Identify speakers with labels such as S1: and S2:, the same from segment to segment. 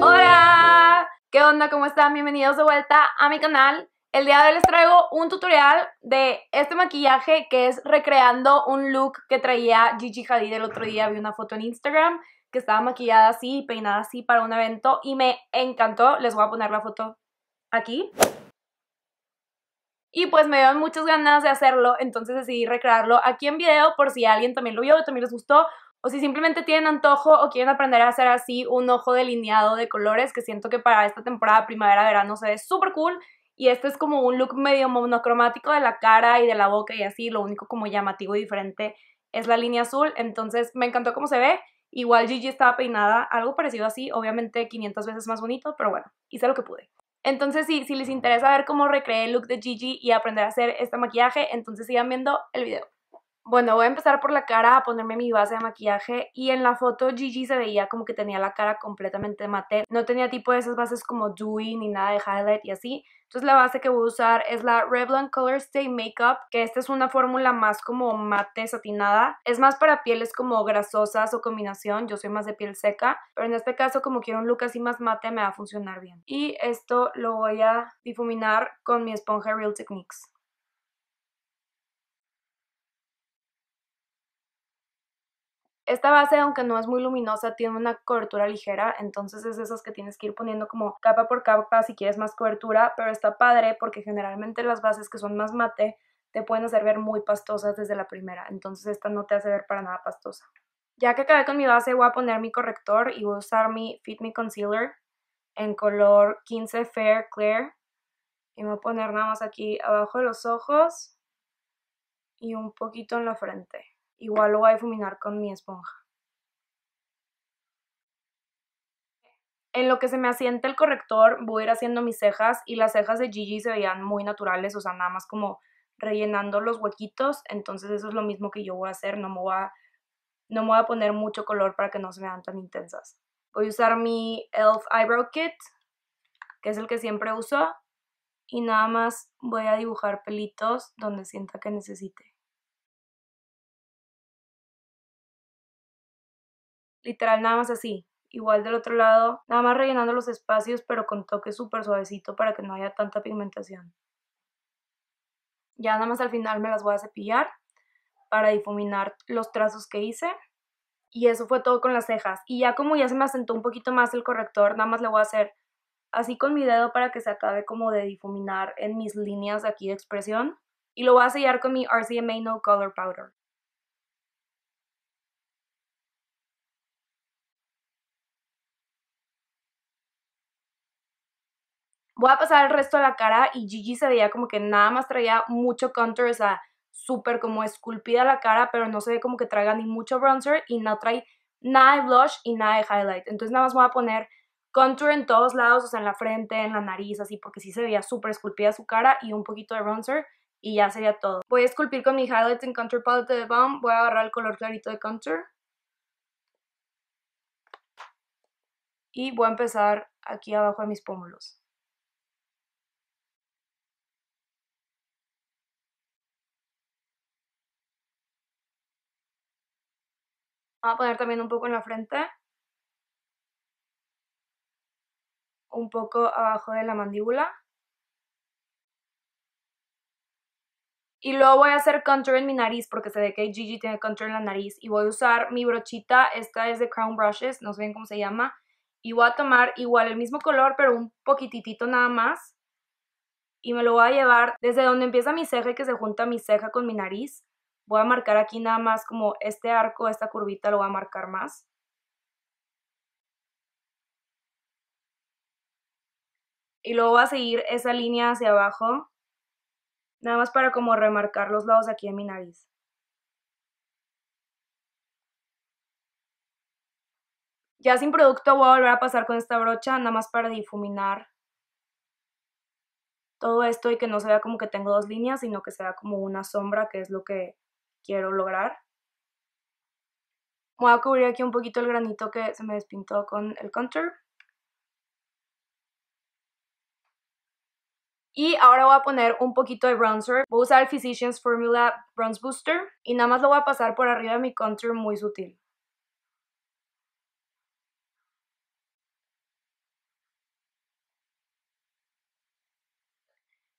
S1: Hola, ¿qué onda? ¿Cómo están? Bienvenidos de vuelta a mi canal. El día de hoy les traigo un tutorial de este maquillaje que es recreando un look que traía Gigi Hadid el otro día. Vi una foto en Instagram que estaba maquillada así y peinada así para un evento y me encantó. Les voy a poner la foto aquí. Y pues me dieron muchas ganas de hacerlo, entonces decidí recrearlo aquí en video por si alguien también lo vio, también les gustó, o si simplemente tienen antojo o quieren aprender a hacer así un ojo delineado de colores, que siento que para esta temporada primavera-verano se ve súper cool. Y este es como un look medio monocromático de la cara y de la boca y así, lo único como llamativo y diferente es la línea azul, entonces me encantó cómo se ve. Igual Gigi estaba peinada, algo parecido así, obviamente 500 veces más bonito, pero bueno, hice lo que pude. Entonces, sí, si les interesa ver cómo recreé el look de Gigi y aprender a hacer este maquillaje, entonces sigan viendo el video. Bueno, voy a empezar por la cara, a ponerme mi base de maquillaje y en la foto Gigi se veía como que tenía la cara completamente mate, no tenía tipo de esas bases como dewy ni nada de highlight y así, entonces la base que voy a usar es la Revlon Color Stay Makeup, que esta es una fórmula más como mate satinada. Es más para pieles como grasosas o combinación, yo soy más de piel seca, pero en este caso como quiero un look así más mate me va a funcionar bien. Y esto lo voy a difuminar con mi esponja Real Techniques. Esta base, aunque no es muy luminosa, tiene una cobertura ligera, entonces es de esas que tienes que ir poniendo como capa por capa si quieres más cobertura, pero está padre porque generalmente las bases que son más mate te pueden hacer ver muy pastosas desde la primera, entonces esta no te hace ver para nada pastosa. Ya que acabé con mi base, voy a poner mi corrector y voy a usar mi Fit Me Concealer en color 15 Fair Clear. Y me voy a poner nada más aquí abajo de los ojos y un poquito en la frente. Igual lo voy a difuminar con mi esponja. En lo que se me asienta el corrector, voy a ir haciendo mis cejas y las cejas de Gigi se veían muy naturales, o sea, nada más como rellenando los huequitos, entonces eso es lo mismo que yo voy a hacer, no me voy a, no a poner mucho color para que no se vean tan intensas. Voy a usar mi ELF Eyebrow Kit, que es el que siempre uso, y nada más voy a dibujar pelitos donde sienta que necesite. literal nada más así. Igual del otro lado, nada más rellenando los espacios, pero con toque súper suavecito para que no haya tanta pigmentación. Ya nada más al final me las voy a cepillar para difuminar los trazos que hice. Y eso fue todo con las cejas. Y ya como ya se me asentó un poquito más el corrector, nada más le voy a hacer así con mi dedo para que se acabe como de difuminar en mis líneas aquí de expresión. Y lo voy a sellar con mi RCMA No Color Powder. voy a pasar el resto de la cara y Gigi se veía como que nada más traía mucho contour, o sea, súper como esculpida la cara, pero no se ve como que traiga ni mucho bronzer y no trae nada de blush y nada de highlight. Entonces nada más voy a poner contour en todos lados, o sea, en la frente, en la nariz, así, porque sí se veía súper esculpida su cara y un poquito de bronzer y ya sería todo. Voy a esculpir con mi highlight en contour palette de Balm, voy a agarrar el color clarito de contour. Y voy a empezar aquí abajo de mis pómulos. Vamos a poner también un poco en la frente. Un poco abajo de la mandíbula. Y luego voy a hacer contour en mi nariz porque se ve que Gigi tiene contour en la nariz. Y voy a usar mi brochita, esta es de Crown Brushes, no sé bien cómo se llama. Y voy a tomar igual el mismo color, pero un poquitito nada más. Y me lo voy a llevar desde donde empieza mi ceja y que se junta mi ceja con mi nariz voy a marcar aquí nada más como este arco, esta curvita lo voy a marcar más. Y luego voy a seguir esa línea hacia abajo, nada más para como remarcar los lados aquí en mi nariz. Ya sin producto voy a volver a pasar con esta brocha, nada más para difuminar todo esto y que no se vea como que tengo dos líneas, sino que sea como una sombra, que es lo que quiero lograr. Voy a cubrir aquí un poquito el granito que se me despintó con el contour. Y ahora voy a poner un poquito de bronzer. Voy a usar el Physicians Formula Bronze Booster y nada más lo voy a pasar por arriba de mi contour muy sutil.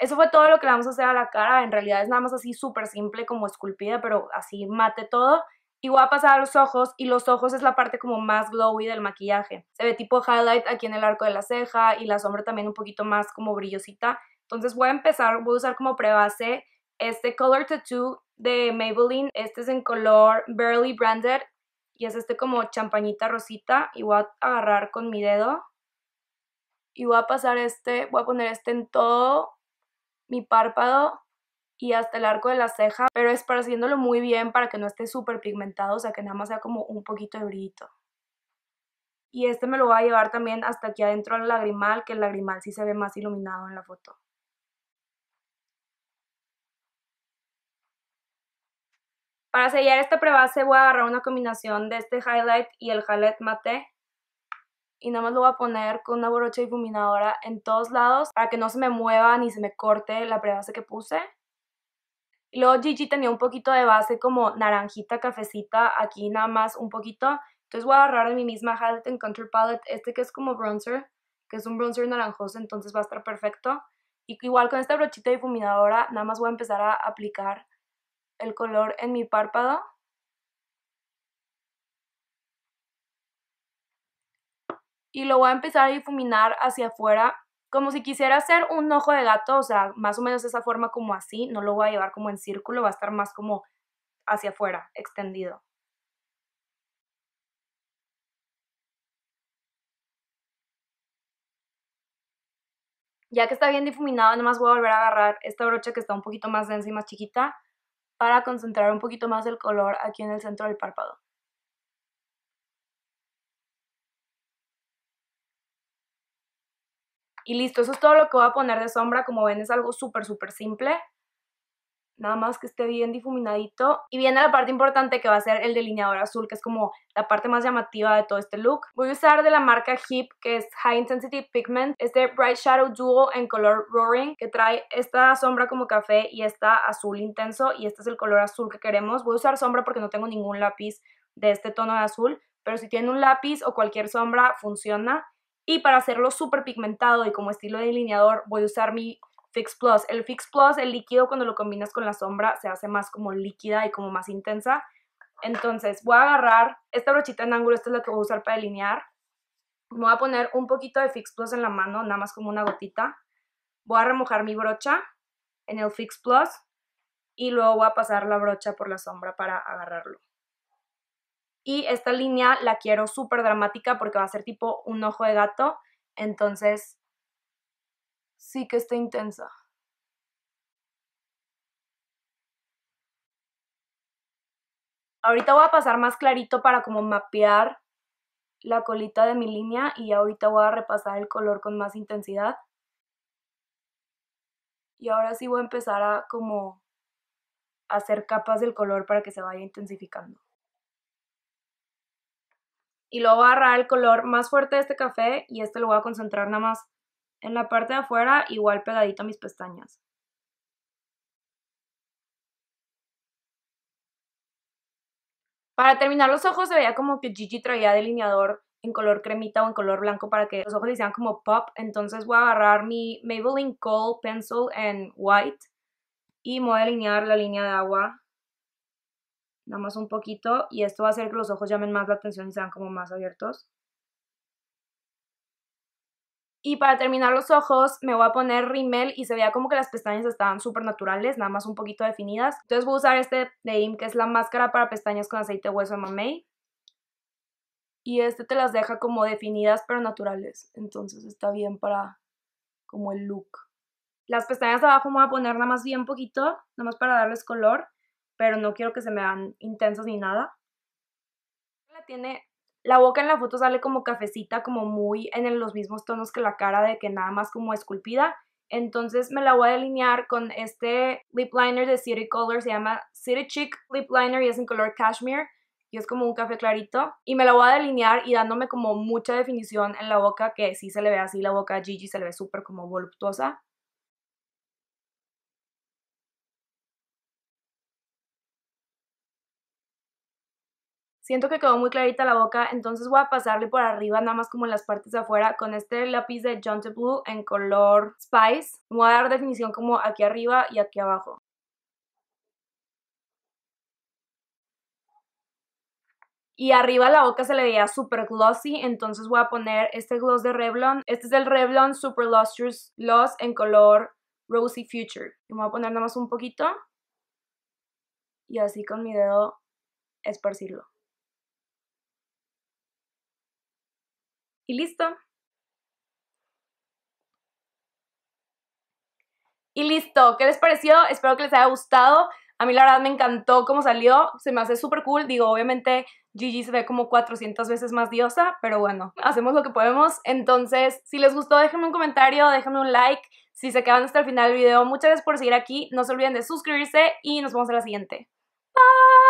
S1: Eso fue todo lo que le vamos a hacer a la cara. En realidad es nada más así súper simple como esculpida, pero así mate todo. Y voy a pasar a los ojos y los ojos es la parte como más glowy del maquillaje. Se ve tipo highlight aquí en el arco de la ceja y la sombra también un poquito más como brillosita. Entonces voy a empezar, voy a usar como prebase este Color Tattoo de Maybelline. Este es en color Barely Branded y es este como champañita rosita y voy a agarrar con mi dedo y voy a pasar este, voy a poner este en todo mi párpado y hasta el arco de la ceja, pero es para haciéndolo muy bien para que no esté súper pigmentado, o sea que nada más sea como un poquito de brillito. Y este me lo voy a llevar también hasta aquí adentro al lagrimal, que el lagrimal sí se ve más iluminado en la foto. Para sellar esta prebase voy a agarrar una combinación de este highlight y el highlight mate y nada más lo voy a poner con una brocha difuminadora en todos lados para que no se me mueva ni se me corte la prebase que puse. Y luego Gigi tenía un poquito de base como naranjita, cafecita, aquí nada más un poquito. Entonces voy a agarrar en mi misma Haliton Contour Palette, este que es como bronzer, que es un bronzer naranjoso, entonces va a estar perfecto. Y igual con esta brochita difuminadora nada más voy a empezar a aplicar el color en mi párpado. y lo voy a empezar a difuminar hacia afuera como si quisiera hacer un ojo de gato, o sea, más o menos esa forma como así, no lo voy a llevar como en círculo, va a estar más como hacia afuera, extendido. Ya que está bien difuminado, nomás voy a volver a agarrar esta brocha que está un poquito más densa y más chiquita para concentrar un poquito más el color aquí en el centro del párpado. Y listo, eso es todo lo que voy a poner de sombra. Como ven, es algo súper, súper simple. Nada más que esté bien difuminadito. Y viene la parte importante que va a ser el delineador azul, que es como la parte más llamativa de todo este look. Voy a usar de la marca HIP, que es High Intensity Pigment, este Bright Shadow Duo en color Roaring, que trae esta sombra como café y esta azul intenso, y este es el color azul que queremos. Voy a usar sombra porque no tengo ningún lápiz de este tono de azul, pero si tiene un lápiz o cualquier sombra, funciona. Y para hacerlo súper pigmentado y como estilo de delineador voy a usar mi Fix Plus. El Fix Plus, el líquido cuando lo combinas con la sombra se hace más como líquida y como más intensa. Entonces voy a agarrar esta brochita en ángulo, esta es la que voy a usar para delinear. Me voy a poner un poquito de Fix Plus en la mano, nada más como una gotita. Voy a remojar mi brocha en el Fix Plus y luego voy a pasar la brocha por la sombra para agarrarlo. Y esta línea la quiero súper dramática porque va a ser tipo un ojo de gato. Entonces, sí que está intensa. Ahorita voy a pasar más clarito para como mapear la colita de mi línea y ahorita voy a repasar el color con más intensidad. Y ahora sí voy a empezar a como hacer capas del color para que se vaya intensificando y luego voy a agarrar el color más fuerte de este café y este lo voy a concentrar nada más en la parte de afuera, igual pegadito a mis pestañas. Para terminar los ojos se veía como que Gigi traía delineador en color cremita o en color blanco para que los ojos le hicieran como pop. Entonces voy a agarrar mi Maybelline Coal Pencil en white y voy a delinear la línea de agua nada más un poquito, y esto va a hacer que los ojos llamen más la atención y sean como más abiertos. Y para terminar los ojos, me voy a poner rimel y se vea como que las pestañas estaban súper naturales, nada más un poquito definidas. Entonces voy a usar este de IM, que es la máscara para pestañas con aceite hueso de mamey. Y este te las deja como definidas pero naturales. Entonces está bien para como el look. Las pestañas de abajo me voy a poner nada más bien poquito, nada más para darles color pero no quiero que se me vean intensos ni nada. La tiene, la boca en la foto sale como cafecita, como muy en los mismos tonos que la cara, de que nada más como esculpida. Entonces me la voy a delinear con este lip liner de City Color, se llama City Chic Lip Liner y es en color cashmere y es como un café clarito. Y me la voy a delinear y dándome como mucha definición en la boca, que si se le ve así la boca Gigi, se le ve súper como voluptuosa. Siento que quedó muy clarita la boca, entonces voy a pasarle por arriba, nada más como las partes de afuera, con este lápiz de John Blue en color Spice. Voy a dar definición como aquí arriba y aquí abajo. Y arriba la boca se le veía super glossy, entonces voy a poner este gloss de Revlon. Este es el Revlon Super Lustrous Gloss en color Rosy Future. Y voy a poner nada más un poquito. Y así con mi dedo esparcirlo. y listo. Y listo, ¿qué les pareció? Espero que les haya gustado. A mí la verdad me encantó cómo salió, se me hace súper cool. Digo, obviamente Gigi se ve como 400 veces más diosa, pero bueno, hacemos lo que podemos. Entonces, si les gustó, déjenme un comentario, déjenme un like. Si se quedan hasta el final del video, muchas gracias por seguir aquí. No se olviden de suscribirse y nos vemos en la siguiente. Bye!